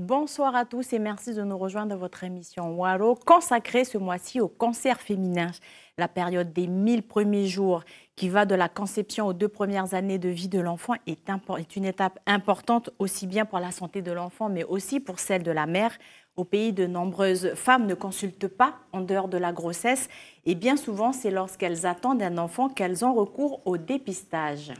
Bonsoir à tous et merci de nous rejoindre dans votre émission Waro, consacrée ce mois-ci au cancer féminin, la période des 1000 premiers jours qui va de la conception aux deux premières années de vie de l'enfant est, est, une étape importante aussi bien pour la santé de l'enfant mais aussi pour celle de la mère. Au pays, de nombreuses femmes ne consultent pas en dehors de la grossesse et bien souvent c'est lorsqu'elles attendent un enfant qu'elles ont recours au dépistage.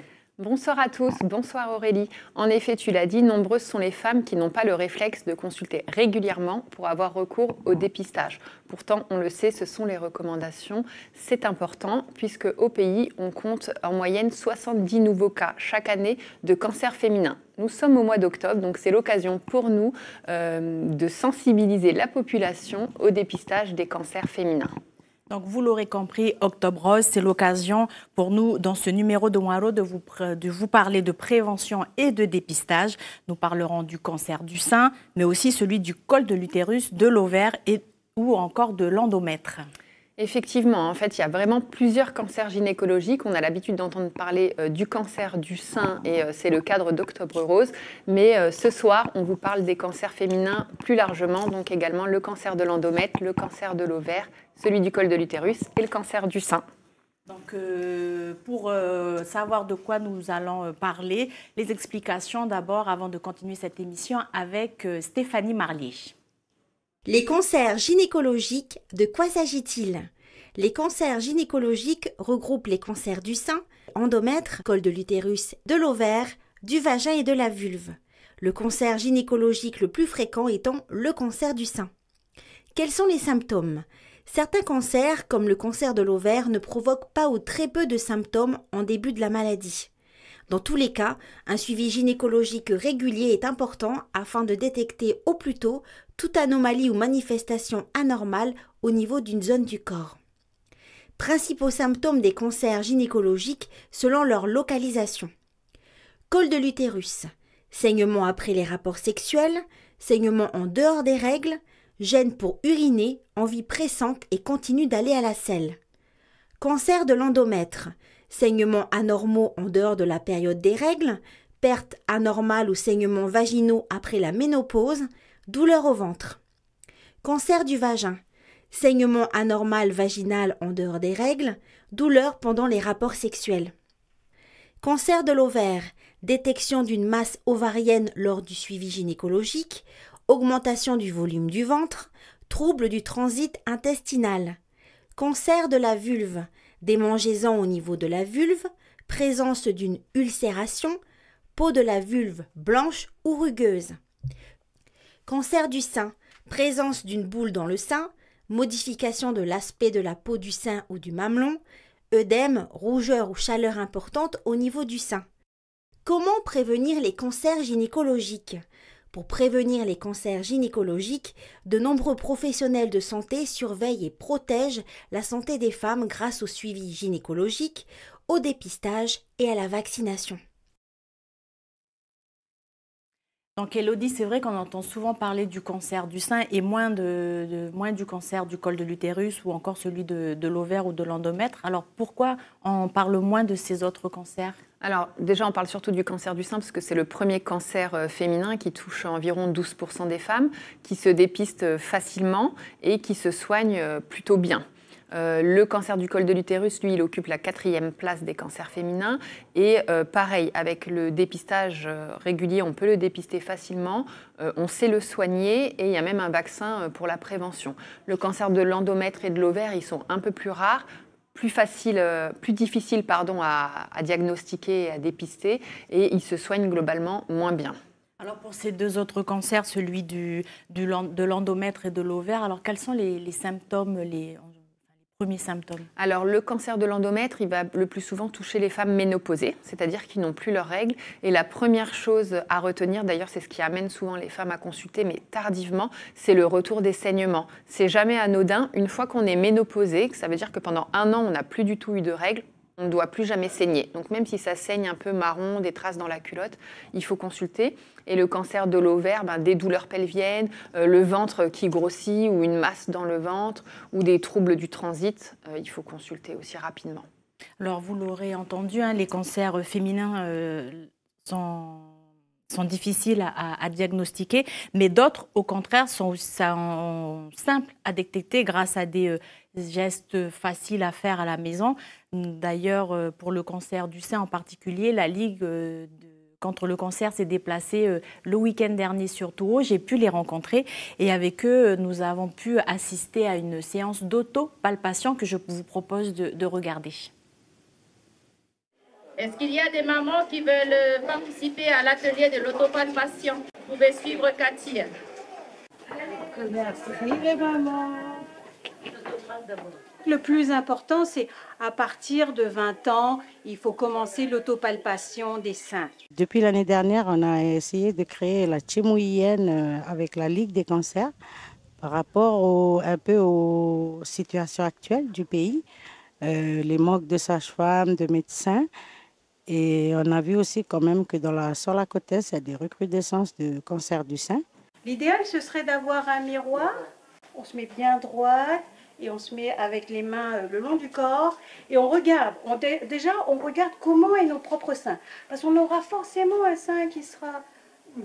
Bonsoir à tous, bonsoir Aurélie. En effet, tu l'as dit, nombreuses sont les femmes qui n'ont pas le réflexe de consulter régulièrement pour avoir recours au dépistage. Pourtant, on le sait, ce sont les recommandations. C'est important puisque au pays, on compte en moyenne 70 nouveaux cas chaque année de cancer féminin. Nous sommes au mois d'octobre, donc c'est l'occasion pour nous euh, de sensibiliser la population au dépistage des cancers féminins. Donc, vous l'aurez compris, Octobre Rose, c'est l'occasion pour nous, dans ce numéro de Waro, de vous, parler de prévention et de dépistage. Nous parlerons du cancer du sein, mais aussi celui du col de l'utérus, de l'ovaire et ou encore de l'endomètre. Effectivement, en fait, il y a vraiment plusieurs cancers gynécologiques. On a l'habitude d'entendre parler euh, du cancer du sein et euh, c'est le cadre d'Octobre Rose. Mais euh, ce soir, on vous parle des cancers féminins plus largement, donc également le cancer de l'endomètre, le cancer de l'ovaire, celui du col de l'utérus et le cancer du sein. Donc, euh, pour euh, savoir de quoi nous allons euh, parler, les explications d'abord avant de continuer cette émission avec Stéphanie Marlier. Les cancers gynécologiques, de quoi s'agit-il Les cancers gynécologiques regroupent les cancers du sein, endomètre, col de l'utérus, de l'ovaire, du vagin et de la vulve. Le cancer gynécologique le plus fréquent étant le cancer du sein. Quels sont les symptômes Certains cancers, comme le cancer de l'ovaire, ne provoquent pas ou très peu de symptômes en début de la maladie. Dans tous les cas, un suivi gynécologique régulier est important afin de détecter au plus tôt toute anomalie ou manifestation anormale au niveau d'une zone du corps. Principaux symptômes des cancers gynécologiques selon leur localisation. Col de l'utérus, saignement après les rapports sexuels, saignement en dehors des règles, gêne pour uriner, envie pressante et continue d'aller à la selle. Cancer de l'endomètre, saignements anormaux en dehors de la période des règles, perte anormale ou saignements vaginaux après la ménopause, douleur au ventre. Cancer du vagin, saignement anormal vaginal en dehors des règles, douleur pendant les rapports sexuels. Cancer de l'ovaire, détection d'une masse ovarienne lors du suivi gynécologique, augmentation du volume du ventre, trouble du transit intestinal, cancer de la vulve, démangeaisons au niveau de la vulve, présence d'une ulcération, peau de la vulve blanche ou rugueuse. Cancer du sein, présence d'une boule dans le sein, modification de l'aspect de la peau du sein ou du mamelon, œdème, rougeur ou chaleur importante au niveau du sein. Comment prévenir les cancers gynécologiques pour prévenir les cancers gynécologiques, de nombreux professionnels de santé surveillent et protègent la santé des femmes grâce au suivi gynécologique, au dépistage et à la vaccination. Donc Elodie, c'est vrai qu'on entend souvent parler du cancer du sein et moins, moins du cancer du col de l'utérus ou encore celui de, de l'ovaire ou de l'endomètre. Alors pourquoi on parle moins de ces autres cancers alors déjà, on parle surtout du cancer du sein parce que c'est le premier cancer euh, féminin qui touche environ 12% des femmes, qui se dépiste euh, facilement et qui se soigne euh, plutôt bien. Euh, le cancer du col de l'utérus, lui, il occupe la quatrième place des cancers féminins. Et euh, pareil, avec le dépistage euh, régulier, on peut le dépister facilement, on sait le soigner et il y a même un vaccin pour la prévention. Le cancer de l'endomètre et de l'ovaire, ils sont un peu plus rares, plus facile, plus difficile pardon, à, diagnostiquer et à dépister, et ils se soignent globalement moins bien. Alors pour ces deux autres cancers, celui du, de l'endomètre et de l'ovaire, alors quels sont les, symptômes, les, alors, le cancer de l'endomètre, il va le plus souvent toucher les femmes ménopausées, c'est-à-dire qui n'ont plus leurs règles. Et la première chose à retenir, d'ailleurs, c'est ce qui amène souvent les femmes à consulter, mais tardivement, c'est le retour des saignements. C'est jamais anodin. Une fois qu'on est ménopausée, ça veut dire que pendant un an, on n'a plus du tout eu de règles, on ne doit plus jamais saigner. Donc même si ça saigne un peu marron, des traces dans la culotte, il faut consulter. Et le cancer de l'ovaire, ben, des douleurs pelviennes, euh, le ventre qui grossit ou une masse dans le ventre ou des troubles du transit, euh, il faut consulter aussi rapidement. Alors vous l'aurez entendu, hein, les cancers euh, féminins sont sont difficiles à, diagnostiquer, mais d'autres, au contraire, sont, simples à détecter grâce à des euh, gestes faciles à faire à la maison. D'ailleurs, euh, pour le cancer du sein en particulier, la Ligue euh, contre le cancer s'est déplacée le week-end dernier sur Toulouse. J'ai pu les rencontrer et avec eux, nous avons pu assister à une séance d'auto-palpation que je vous propose de regarder. Est-ce qu'il y a des mamans qui veulent euh, participer à l'atelier de l'autopalpation Vous pouvez suivre Cathy. Merci Le plus important, c'est à partir de 20 ans, il faut commencer l'autopalpation des seins. Depuis l'année dernière, on a essayé de créer la Tchimouïenne euh, avec la Ligue des cancers par rapport un peu aux situations actuelles du pays, euh, les manques de sages-femmes, de médecins. Et on a vu aussi quand même que dans la, salle à côté, il y a des recrudescences de cancer du sein. L'idéal, ce serait d'avoir un miroir. On se met bien droite et on se met avec les mains euh, le long du corps et on regarde. déjà, on regarde comment est notre propre sein. Parce qu'on aura forcément un sein qui sera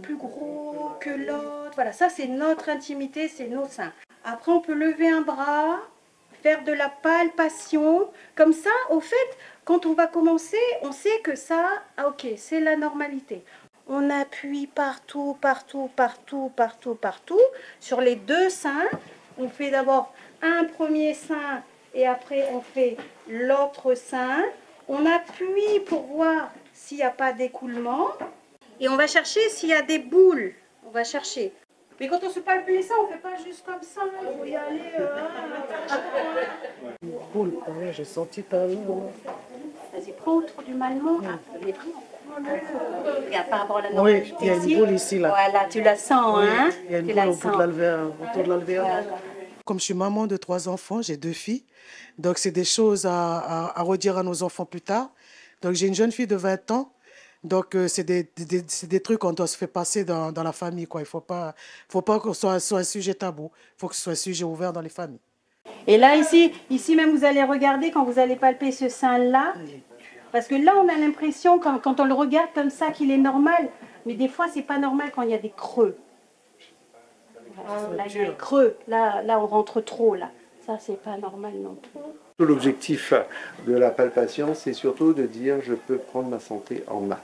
plus gros que l'autre. Voilà, ça c'est notre intimité, c'est nos seins. Après, on peut lever un bras, faire de la palpation. Comme ça, au fait, quand on va commencer, on sait que ça, ah, ok, c'est la normalité. On appuie partout, partout, partout, partout, partout, sur les deux seins. On fait d'abord un premier sein et après on fait l'autre sein. On appuie pour voir s'il n'y a pas d'écoulement. Et on va chercher s'il y a des boules. On va chercher. Mais quand on se parle ça, on ne fait pas juste comme ça, il hein, faut y aller. Une euh, hein. boule, ah j'ai senti pas bon. Vas-y, prends autour du malmon. Ah, il Regarde a pas à la Oui, il y a une boule ici. Voilà, tu la sens, hein Il y a une tu boule autour de l'alvéole. Comme je suis maman de trois enfants, j'ai deux filles, donc c'est des choses à redire à nos enfants plus tard. Donc j'ai une jeune fille de 20 ans donc, euh, c'est des, des, trucs qu'on doit se faire passer dans, dans la famille. Quoi. Il ne faut pas, faut pas que ce soit, soit, un sujet tabou. Il faut que ce soit un sujet ouvert dans les familles. Et là, ici, ici même, vous allez regarder quand vous allez palper ce sein-là. Parce que là, on a l'impression, quand, quand, on le regarde comme ça, qu'il est normal. Mais des fois, c'est pas normal quand il y a des creux. Ah, là, il y a des creux. Là, là, on rentre trop, là. Ça, c'est pas normal non plus. L'objectif de la palpation, c'est surtout de dire je peux prendre ma santé en main.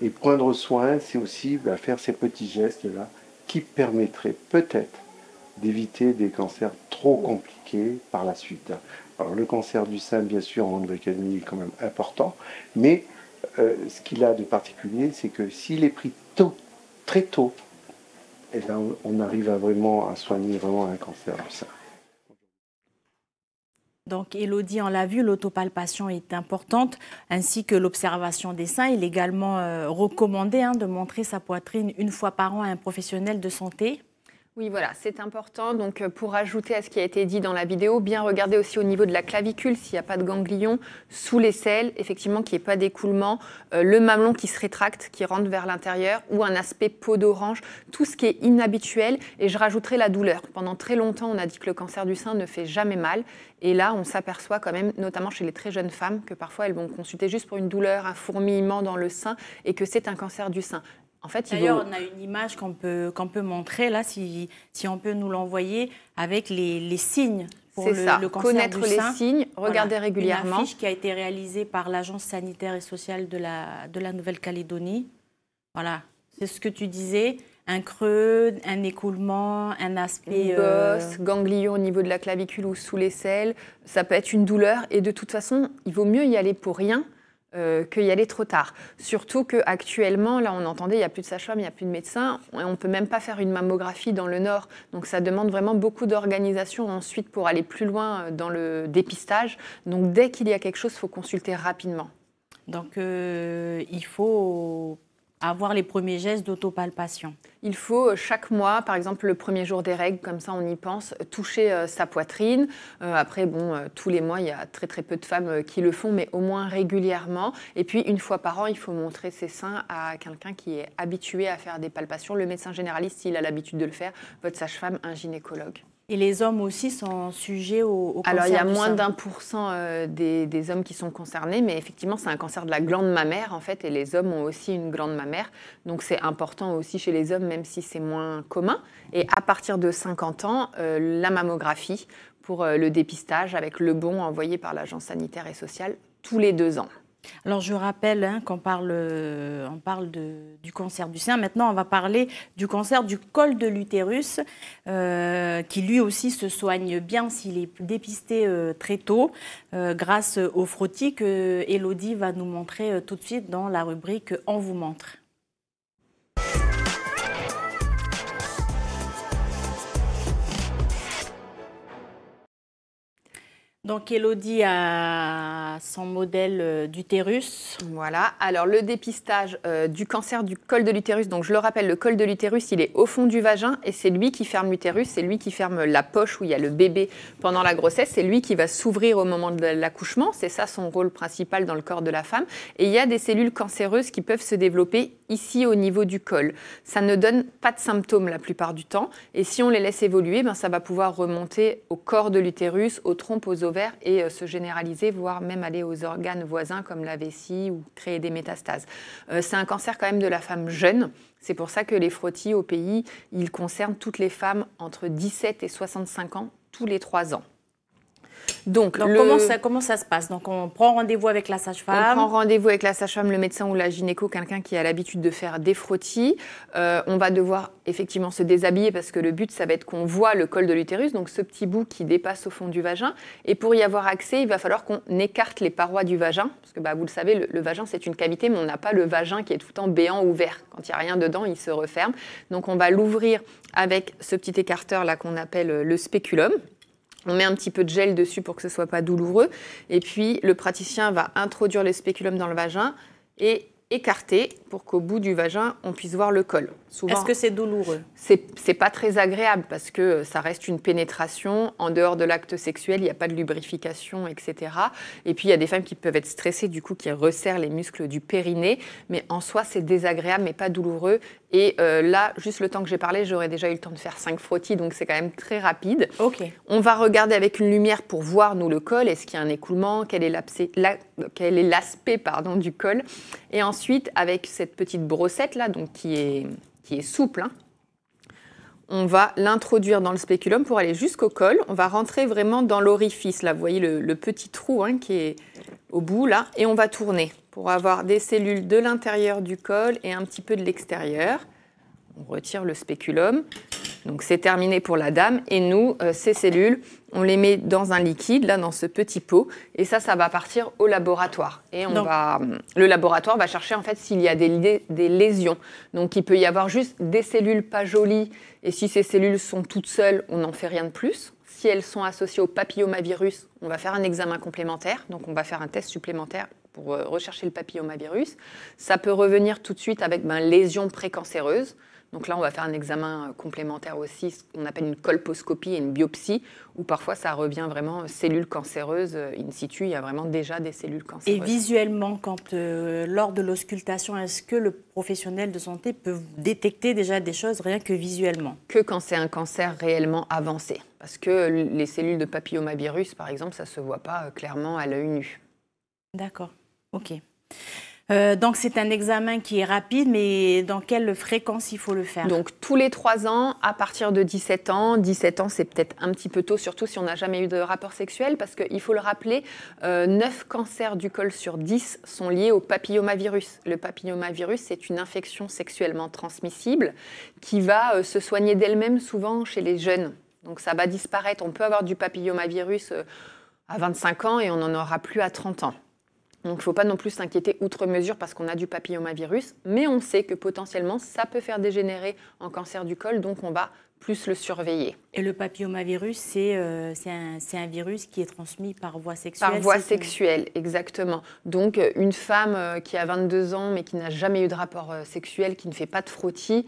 Et prendre soin, c'est aussi bah, faire ces petits gestes-là qui permettraient peut-être d'éviter des cancers trop compliqués par la suite. Alors le cancer du sein, bien sûr, en il est quand même important, mais euh, ce qu'il a de particulier, c'est que s'il est pris tôt, très tôt, eh ben, on arrive vraiment à soigner vraiment un cancer du sein. Donc Elodie en l'a vu, l'autopalpation est importante, ainsi que l'observation des seins. Il est également euh, recommandé hein, de montrer sa poitrine une fois par an à un professionnel de santé oui, voilà, c'est important. Donc, euh, pour ajouter à ce qui a été dit dans la vidéo, bien regarder aussi au niveau de la clavicule s'il n'y a pas de ganglion, sous l'aisselle, effectivement, qu'il n'y ait pas d'écoulement, euh, le mamelon qui se rétracte, qui rentre vers l'intérieur, ou un aspect peau d'orange, tout ce qui est inhabituel. Et je rajouterai la douleur. Pendant très longtemps, on a dit que le cancer du sein ne fait jamais mal. Et là, on s'aperçoit quand même, notamment chez les très jeunes femmes, que parfois elles vont consulter juste pour une douleur, un fourmillement dans le sein, et que c'est un cancer du sein. En fait, D'ailleurs, on a une image qu'on peut, montrer, là, si, si on peut nous l'envoyer, avec les, signes pour le, ça. Connaître les signes, regarder régulièrement. Une affiche qui a été réalisée par l'Agence sanitaire et sociale de la, de Nouvelle-Calédonie. Voilà, c'est ce que tu disais. Un creux, un écoulement, un aspect. Euh, bosse, ganglion au niveau de la clavicule ou sous l'aisselle. Ça peut être une douleur. Et de toute façon, il vaut mieux y aller pour rien euh, qu'il y aller trop tard. Surtout qu'actuellement, là on entendait, il n'y a plus de sage-femme, il n'y a plus de médecin, on ne peut même pas faire une mammographie dans le Nord. Donc ça demande vraiment beaucoup d'organisation ensuite pour aller plus loin euh, dans le dépistage. Donc dès qu'il y a quelque chose, il faut consulter rapidement. Donc euh, il faut avoir les premiers gestes d'autopalpation Il faut euh, chaque mois, par exemple le premier jour des règles, comme ça on y pense, euh, toucher euh, sa poitrine. après, bon, tous les mois, il y a très très peu de femmes qui le font, mais au moins régulièrement. Et puis une fois par an, il faut montrer ses seins à quelqu'un qui est habitué à faire des palpations. Le médecin généraliste, s'il a l'habitude de le faire, votre sage-femme, un gynécologue. Et les hommes aussi sont sujets au, cancer Alors, il y a moins d'un pour cent euh, des hommes qui sont concernés, mais effectivement, c'est un cancer de la glande mammaire, en fait, et les hommes ont aussi une glande mammaire. Donc, c'est important aussi chez les hommes, même si c'est moins commun. Et à partir de 50 ans, euh, la mammographie pour euh, le dépistage avec le bon envoyé par l'Agence sanitaire et sociale tous les deux ans. Alors je rappelle hein, qu'on parle, euh, on parle du cancer du sein. Maintenant, on va parler du cancer du col de l'utérus, euh, qui lui aussi se soigne bien s'il est dépisté euh, très tôt, grâce au frottis que Elodie va nous montrer tout de suite dans la rubrique On vous montre. Donc Elodie a son modèle euh, d'utérus. Voilà, alors le dépistage euh, du cancer du col de l'utérus, donc je le rappelle, le col de l'utérus, il est au fond du vagin et c'est lui qui ferme l'utérus, c'est lui qui ferme la poche où il y a le bébé pendant la grossesse, c'est lui qui va s'ouvrir au moment de l'accouchement, c'est ça son rôle principal dans le corps de la femme. Et il y a des cellules cancéreuses qui peuvent se développer ici au niveau du col. Ça ne donne pas de symptômes la plupart du temps et si on les laisse évoluer, ben, ça va pouvoir remonter au corps de l'utérus, aux trompes, aux ovaires et euh, se généraliser, voire même aller aux organes voisins comme la vessie ou créer des métastases. Euh, c'est un cancer quand même de la femme jeune. C'est pour ça que les frottis au pays, ils concernent toutes les femmes entre 17 et 65 ans tous les trois ans. Donc, comment, ça, se passe Donc, on prend rendez-vous avec la sage-femme. On prend rendez-vous avec la sage-femme, le médecin ou la gynéco, quelqu'un qui a l'habitude de faire des frottis. Euh, on va devoir effectivement se déshabiller parce que le but, ça va être qu'on voit le col de l'utérus, donc ce petit bout qui dépasse au fond du vagin. Et pour y avoir accès, il va falloir qu'on écarte les parois du vagin, parce que bah, vous le savez, le, vagin, c'est une cavité, mais on n'a pas le vagin qui est tout le temps béant ouvert. Quand il n'y a rien dedans, il se referme. Donc, on va l'ouvrir avec ce petit écarteur là qu'on appelle le spéculum. On met un petit peu de gel dessus pour que ce soit pas douloureux. Et puis, le praticien va introduire le spéculum dans le vagin et écarté pour qu'au bout du vagin, on puisse voir le col. Est-ce que c'est douloureux C'est pas très agréable parce que ça reste une pénétration. En dehors de l'acte sexuel, il n'y a pas de lubrification, etc. Et puis, il y a des femmes qui peuvent être stressées, du coup, qui resserrent les muscles du périnée. Mais en soi, c'est désagréable, mais pas douloureux. Et euh, là, juste le temps que j'ai parlé, j'aurais déjà eu le temps de faire cinq frottis, donc c'est quand même très rapide. Ok. On va regarder avec une lumière pour voir, nous, le col. Est-ce qu'il y a un écoulement Quel est l'aspect la, du col Et ensuite, ensuite, avec cette petite brossette là, donc qui est, souple, hein, on va l'introduire dans le spéculum pour aller jusqu'au col. On va rentrer vraiment dans l'orifice. Là, vous voyez le, petit trou hein, qui est au bout là, et on va tourner pour avoir des cellules de l'intérieur du col et un petit peu de l'extérieur on retire le spéculum. Donc c'est terminé pour la dame. Et nous, euh, ces cellules, on les met dans un liquide, là, dans ce petit pot. Et ça, ça va partir au laboratoire. Et on va, hum, le laboratoire va chercher, en fait, s'il y a des, lésions. Donc il peut y avoir juste des cellules pas jolies. Et si ces cellules sont toutes seules, on n'en fait rien de plus. Si elles sont associées au papillomavirus, on va faire un examen complémentaire. Donc on va faire un test supplémentaire pour euh, rechercher le papillomavirus. Ça peut revenir tout de suite avec ben, lésion précancéreuse. Donc là, on va faire un examen euh, complémentaire aussi, ce qu'on appelle une colposcopie et une biopsie, où parfois ça revient vraiment euh, cellules cancéreuses euh, in situ, il y a vraiment déjà des cellules cancéreuses. Et visuellement, quand, lors de l'auscultation, est-ce que le professionnel de santé peut détecter déjà des choses rien que visuellement Que quand c'est un cancer réellement avancé, parce que les cellules de papillomavirus, par exemple, ça ne se voit pas clairement à l'œil nu. D'accord, ok. Euh, donc c'est un examen qui est rapide, mais dans quelle fréquence il faut le faire Donc tous les 3 ans, à partir de 17 ans. 17 ans, c'est peut-être un petit peu tôt, surtout si on n'a jamais eu de rapport sexuel, parce qu'il faut le rappeler, 9 euh, cancers du col sur 10 sont liés au papillomavirus. Le papillomavirus, c'est une infection sexuellement transmissible qui va euh, se soigner d'elle-même souvent chez les jeunes. Donc ça va disparaître. On peut avoir du papillomavirus à 25 ans et on n'en aura plus à 30 ans. Donc il ne faut pas non plus s'inquiéter outre mesure parce qu'on a du papillomavirus, mais on sait que potentiellement ça peut faire dégénérer en cancer du col, donc on va plus le surveiller. Et le papillomavirus, c'est euh, un, un, virus qui est transmis par voie sexuelle Par voie sexuelle, exactement. Donc euh, une femme euh, qui a 22 ans mais qui n'a jamais eu de rapport sexuel, qui ne fait pas de frottis,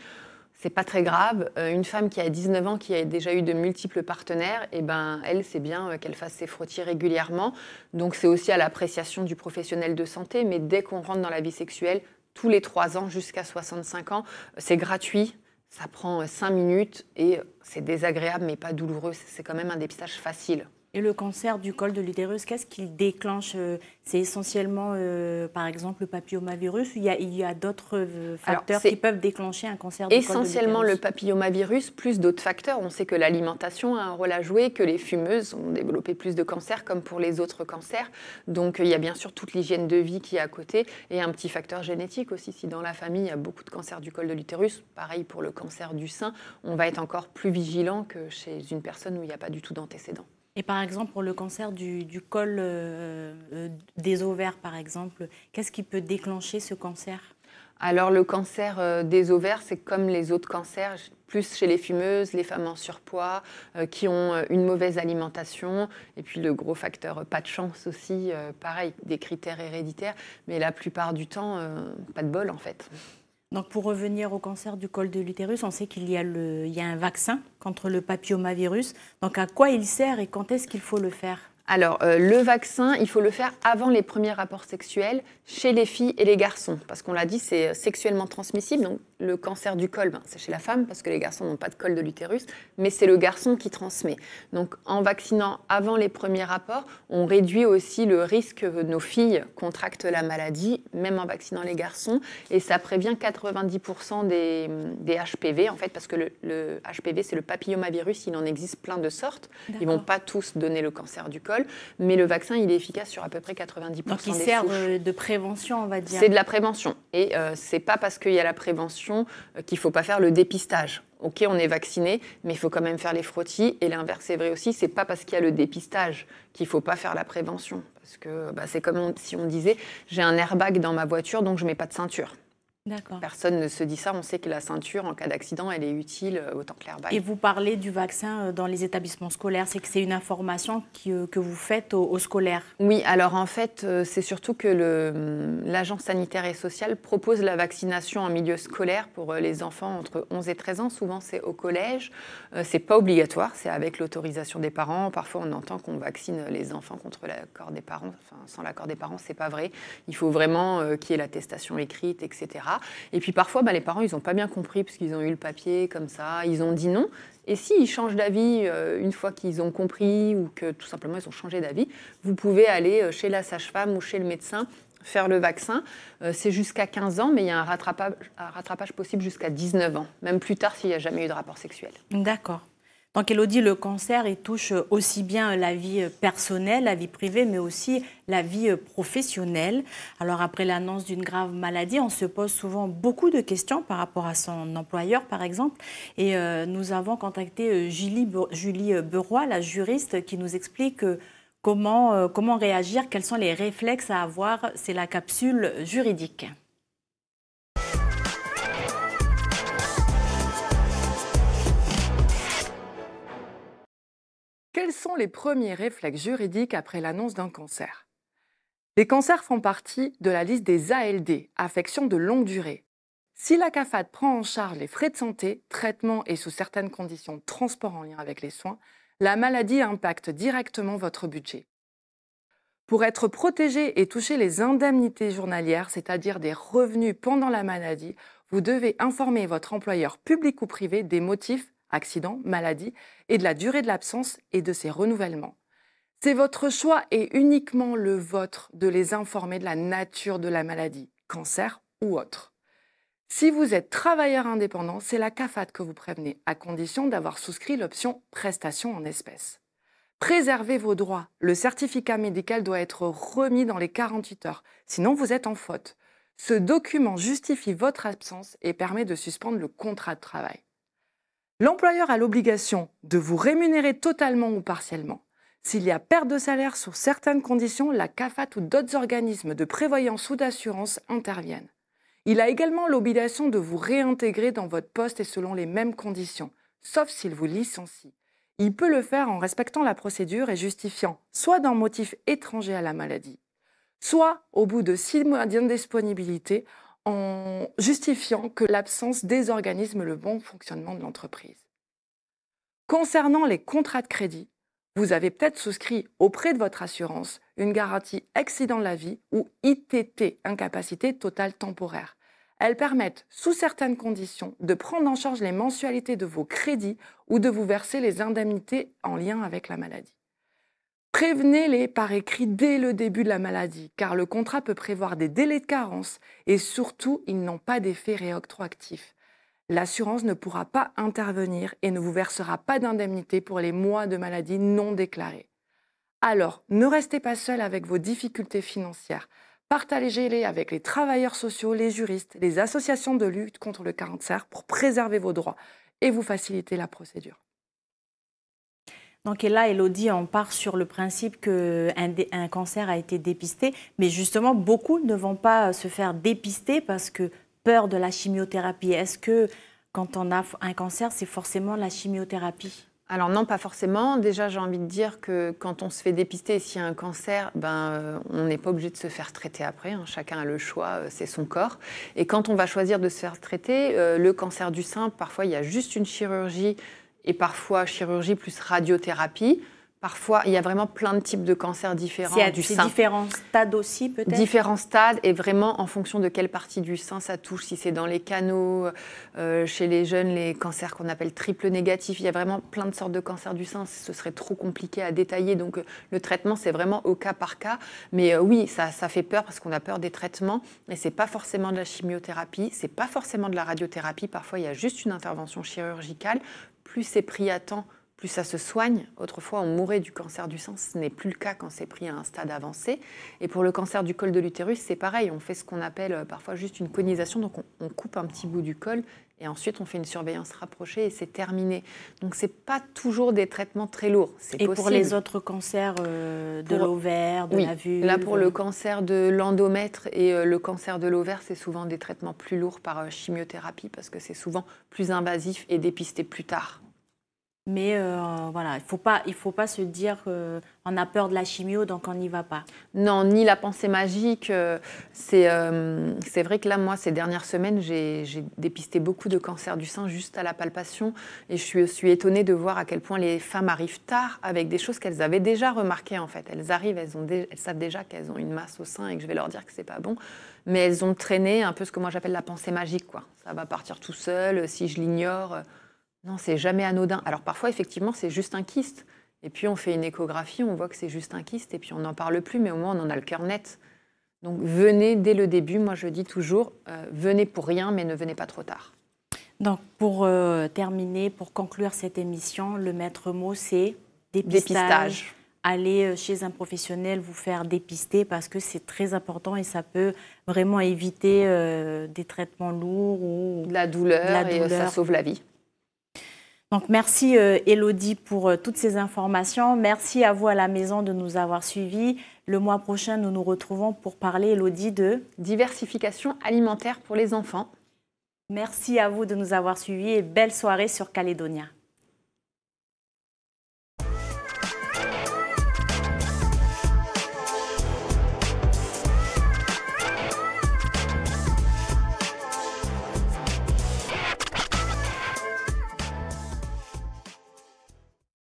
c'est pas très grave. Euh, une femme qui a 19 ans, qui a déjà eu de multiples partenaires, eh ben, elle, sait bien euh, qu'elle fasse ses frottis régulièrement. Donc c'est aussi à l'appréciation du professionnel de santé, mais dès qu'on rentre dans la vie sexuelle, tous les 3 ans jusqu'à 65 ans, c'est gratuit, ça prend 5 euh, minutes et c'est désagréable mais pas douloureux. C'est quand même un dépistage facile. Et le cancer du col de l'utérus, qu'est-ce qu'il déclenche euh, C'est essentiellement, euh, par exemple, le papillomavirus Il y a, a d'autres euh, facteurs qui peuvent déclencher un cancer du col de l'utérus Essentiellement le papillomavirus, plus d'autres facteurs. On sait que l'alimentation a un rôle à jouer, que les fumeuses ont développé plus de cancers, comme pour les autres cancers. Donc il y a bien sûr toute l'hygiène de vie qui est à côté, et un petit facteur génétique aussi. Si dans la famille, il y a beaucoup de cancers du col de l'utérus, pareil pour le cancer du sein, on va être encore plus vigilant que chez une personne où il n'y a pas du tout d'antécédents. Et par exemple, pour le cancer du, col euh, euh, des ovaires, par exemple, qu'est-ce qui peut déclencher ce cancer Alors, le cancer euh, des ovaires, c'est comme les autres cancers, plus chez les fumeuses, les femmes en surpoids, qui ont une mauvaise alimentation, et puis le gros facteur pas de chance aussi, pareil, des critères héréditaires, mais la plupart du temps, pas de bol en fait. Donc pour revenir au cancer du col de l'utérus, on sait qu'il y, y, a un vaccin contre le papillomavirus. Donc à quoi il sert et quand est-ce qu'il faut le faire alors, euh, le vaccin, il faut le faire avant les premiers rapports sexuels chez les filles et les garçons, parce qu'on l'a dit, c'est sexuellement transmissible, donc le cancer du col, ben, c'est chez la femme parce que les garçons n'ont pas de col de l'utérus, mais c'est le garçon qui transmet. Donc en vaccinant avant les premiers rapports, on réduit aussi le risque que nos filles contractent la maladie, même en vaccinant les garçons, et ça prévient 90% des, HPV en fait, parce que le, HPV c'est le papillomavirus, il en existe plein de sortes. Ils vont pas tous donner le cancer du col, mais le vaccin il est efficace sur à peu près 90% Donc il des sert de, prévention, on va dire. C'est de la prévention, et euh, c'est pas parce qu'il y a la prévention euh, qu'il ne faut pas faire le dépistage. Ok, on est vacciné, mais il faut quand même faire les frottis. Et l'inverse est vrai aussi, c'est pas parce qu'il y a le dépistage qu'il faut pas faire la prévention. Parce que bah, c'est comme si on disait, j'ai un airbag dans ma voiture, donc je mets pas de ceinture. Personne ne se dit ça. On sait que la ceinture, en cas d'accident, elle est utile euh, autant que l'airbag. Et vous parlez du vaccin euh, dans les établissements scolaires. C'est que c'est une information euh, que vous faites aux, scolaires Oui, alors en fait, c'est surtout que hum, l'Agence sanitaire et sociale propose la vaccination en milieu scolaire pour les enfants entre 11 et 13 ans. Souvent, c'est au collège. C'est pas obligatoire, c'est avec l'autorisation des parents. Parfois, on entend qu'on vaccine les enfants contre l'accord des parents. Enfin, sans l'accord des parents, c'est pas vrai. Il faut vraiment qu'il y ait l'attestation écrite, etc. Et puis parfois, bah, les parents, ils n'ont pas bien compris parce qu'ils ont eu le papier comme ça, ils ont dit non. Et s'ils changent d'avis euh, une fois qu'ils ont compris ou que tout simplement ils ont changé d'avis, vous pouvez aller euh, chez la sage-femme ou chez le médecin faire le vaccin. Euh, c'est jusqu'à 15 ans, mais il y a un rattrapage, un rattrapage possible jusqu'à 19 ans, même plus tard s'il n'y a jamais eu de rapport sexuel. D'accord. Donc Elodie, le cancer, il touche aussi bien la vie personnelle, la vie privée, mais aussi la vie professionnelle. Alors après l'annonce d'une grave maladie, on se pose souvent beaucoup de questions par rapport à son employeur, par exemple. Et euh, nous avons contacté euh, Julie, Julie Beroy, la juriste, qui nous explique euh, comment, comment réagir, quels sont les réflexes à avoir. C'est la capsule juridique. Quels sont les premiers réflexes juridiques après l'annonce d'un cancer Les cancers font partie de la liste des ALD, affections de longue durée. Si la CAFAD prend en charge les frais de santé, traitements et sous certaines conditions transport en lien avec les soins, la maladie impacte directement votre budget. Pour être protégé et toucher les indemnités journalières, c'est-à-dire des revenus pendant la maladie, vous devez informer votre employeur public ou privé des motifs accident, maladie, et de la durée de l'absence et de ses renouvellements. C'est votre choix et uniquement le vôtre de les informer de la nature de la maladie, cancer ou autre. Si vous êtes travailleur indépendant, c'est la CAFAT que vous prévenez, à condition d'avoir souscrit l'option prestation en espèces. Préservez vos droits. Le certificat médical doit être remis dans les 48 heures, sinon vous êtes en faute. Ce document justifie votre absence et permet de suspendre le contrat de travail. L'employeur a l'obligation de vous rémunérer totalement ou partiellement. S'il y a perte de salaire sur certaines conditions, la CAFAT ou d'autres organismes de prévoyance ou d'assurance interviennent. Il a également l'obligation de vous réintégrer dans votre poste et selon les mêmes conditions, sauf s'il vous licencie. Il peut le faire en respectant la procédure et justifiant soit d'un motif étranger à la maladie, soit au bout de six mois d'indisponibilité en justifiant que l'absence désorganise le bon fonctionnement de l'entreprise. Concernant les contrats de crédit, vous avez peut-être souscrit auprès de votre assurance une garantie accident de la vie ou ITT, incapacité totale temporaire. Elles permettent, sous certaines conditions, de prendre en charge les mensualités de vos crédits ou de vous verser les indemnités en lien avec la maladie. Prévenez-les par écrit dès le début de la maladie, car le contrat peut prévoir des délais de carence et surtout, ils n'ont pas d'effet réoctroactif. L'assurance ne pourra pas intervenir et ne vous versera pas d'indemnité pour les mois de maladie non déclarés. Alors, ne restez pas seul avec vos difficultés financières. Partagez-les avec les travailleurs sociaux, les juristes, les associations de lutte contre le cancer pour préserver vos droits et vous faciliter la procédure. Donc là, Elodie, on part sur le principe qu'un cancer a été dépisté, mais justement, beaucoup ne vont pas se faire dépister parce que peur de la chimiothérapie. Est-ce que quand on a un cancer, c'est forcément la chimiothérapie alors non, pas forcément. Déjà, j'ai envie de dire que quand on se fait dépister s'il y a un cancer, ben, euh, on n'est pas obligé de se faire traiter après. Hein. Chacun a le choix, euh, c'est son corps. Et quand on va choisir de se faire traiter, euh, le cancer du sein, parfois il y a juste une chirurgie et parfois chirurgie plus radiothérapie. Parfois, il y a vraiment plein de types de cancers différents a du sein. Différents stades aussi, peut-être Différents stades, et vraiment en fonction de quelle partie du sein ça touche. Si c'est dans les canaux, euh, chez les jeunes, les cancers qu'on appelle triple négatif, il y a vraiment plein de sortes de cancers du sein. Ce serait trop compliqué à détailler. Donc, euh, le traitement, c'est vraiment au cas par cas. Mais euh, oui, ça, ça fait peur parce qu'on a peur des traitements. Et c'est pas forcément de la chimiothérapie, c'est pas forcément de la radiothérapie. Parfois, il y a juste une intervention chirurgicale plus c'est pris à temps, plus ça se soigne. Autrefois, on mourait du cancer du sein, ce n'est plus le cas quand c'est pris à un stade avancé. Et pour le cancer du col de l'utérus, c'est pareil, on fait ce qu'on appelle euh, parfois juste une conisation, donc on, coupe un petit bout du col et ensuite on fait une surveillance rapprochée et c'est terminé. Donc c'est pas toujours des traitements très lourds, Et pour les autres cancers euh, de l'ovaire, de la vulve Là, pour le euh, cancer de l'endomètre et le cancer de l'ovaire, c'est souvent des traitements plus lourds par chimiothérapie parce que c'est souvent plus invasif et dépisté plus tard. Mais euh, voilà, il ne faut, pas, se dire qu'on euh, a peur de la chimio, donc on n'y va pas. Non, ni la pensée magique. Euh, c'est vrai que là, moi, ces dernières semaines, j'ai dépisté beaucoup de cancers du sein juste à la palpation. Et je suis, étonnée de voir à quel point les femmes arrivent tard avec des choses qu'elles avaient déjà remarquées, en fait. Elles arrivent, elles, savent déjà qu'elles ont une masse au sein et que je vais leur dire que ce n'est pas bon. Mais elles ont traîné un peu ce que moi j'appelle la pensée magique, Ça va partir tout seul, si je l'ignore. Non, c'est jamais anodin. Alors parfois, effectivement, c'est juste un kyste. Et puis on fait une échographie, on voit que c'est juste un kyste, et puis on n'en parle plus, mais au moins on en a le cœur net. Donc venez dès le début, moi je dis toujours, euh, venez pour rien, mais ne venez pas trop tard. Donc pour euh, terminer, pour conclure cette émission, le maître mot c'est dépistage. dépistage. Allez euh, chez un professionnel vous faire dépister parce que c'est très important et ça peut vraiment éviter des traitements lourds ou la douleur, la douleur. ça sauve la vie merci Élodie euh, Elodie pour euh, toutes ces informations. Merci à vous à la maison de nous avoir suivis. Le mois prochain, nous nous retrouvons pour parler, Elodie, de diversification alimentaire pour les enfants. Merci à vous de nous avoir suivis et belle soirée sur Calédonia.